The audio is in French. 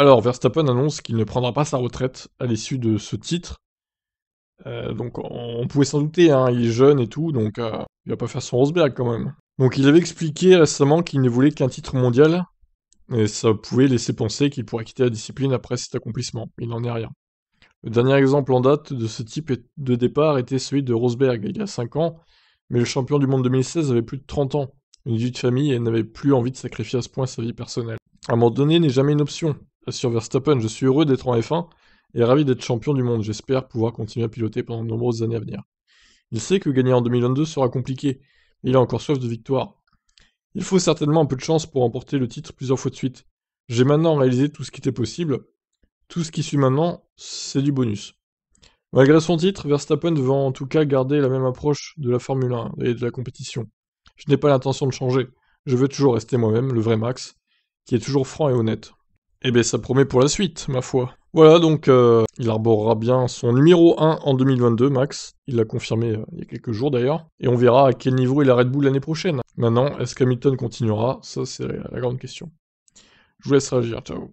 Alors, Verstappen annonce qu'il ne prendra pas sa retraite à l'issue de ce titre. Euh, donc, on pouvait s'en douter, hein, il est jeune et tout, donc il euh, il va pas faire son Rosberg quand même. Donc, il avait expliqué récemment qu'il ne voulait qu'un titre mondial, et ça pouvait laisser penser qu'il pourrait quitter la discipline après cet accomplissement. Il n'en est rien. Le dernier exemple en date de ce type de départ était celui de Rosberg, il y a 5 ans, mais le champion du monde 2016 avait plus de 30 ans, une vie de famille et n'avait plus envie de sacrifier à ce point sa vie personnelle. un moment donné, n'est jamais une option, sur Verstappen, je suis heureux d'être en F1 et ravi d'être champion du monde. J'espère pouvoir continuer à piloter pendant de nombreuses années à venir. Il sait que gagner en 2022 sera compliqué, mais il a encore soif de victoire. Il faut certainement un peu de chance pour emporter le titre plusieurs fois de suite. J'ai maintenant réalisé tout ce qui était possible. Tout ce qui suit maintenant, c'est du bonus. Malgré son titre, Verstappen veut en tout cas garder la même approche de la Formule 1 et de la compétition. Je n'ai pas l'intention de changer. Je veux toujours rester moi-même, le vrai Max, qui est toujours franc et honnête. Eh bien, ça promet pour la suite, ma foi. Voilà, donc euh, il arborera bien son numéro 1 en 2022, Max. Il l'a confirmé euh, il y a quelques jours d'ailleurs. Et on verra à quel niveau il arrête Red Bull l'année prochaine. Maintenant, est-ce qu'Hamilton continuera Ça, c'est la grande question. Je vous laisse réagir. Ciao.